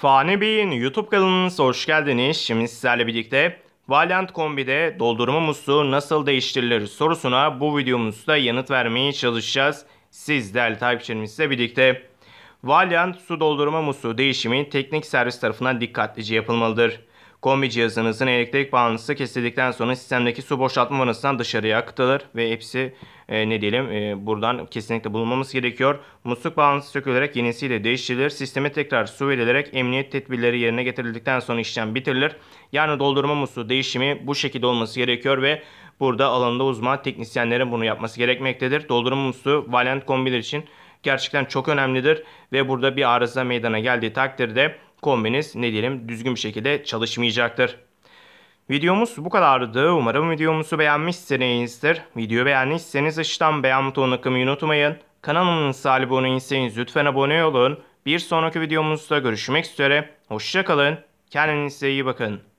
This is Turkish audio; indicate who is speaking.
Speaker 1: Fani Bey'in YouTube kanalınıza hoş geldiniz. Şimdi sizlerle birlikte Valiant kombide doldurma musluğu nasıl değiştirilir sorusuna bu videomuzda yanıt vermeye çalışacağız. Siz değerli takipçilerimizle birlikte. Valiant su doldurma musluğu değişimi teknik servis tarafından dikkatlice yapılmalıdır. Kombi cihazınızın elektrik bağlantısı kesildikten sonra sistemdeki su boşaltma vanasından dışarıya akıtılır ve hepsi e, ne diyelim e, buradan kesinlikle bulunmamız gerekiyor. Musluk bağlantısı sökülerek yenisiyle değiştirilir. Sisteme tekrar su verilerek emniyet tedbirleri yerine getirildikten sonra işlem bitirilir. Yani doldurma musluğu değişimi bu şekilde olması gerekiyor ve burada alanda uzman teknisyenlerin bunu yapması gerekmektedir. Doldurma musluğu valent kombiler için gerçekten çok önemlidir ve burada bir arıza meydana geldiği takdirde kombiniz ne diyelim düzgün bir şekilde çalışmayacaktır. Videomuz bu kadardı. Umarım videomuzu beğenmişsinizdir. Videoyu beğendiyseniz aşağıdan beğen butonuna kımayı unutmayın. Kanalımıza abone değilseniz lütfen abone olun. Bir sonraki videomuzda görüşmek üzere. Hoşçakalın. Kendinize iyi bakın.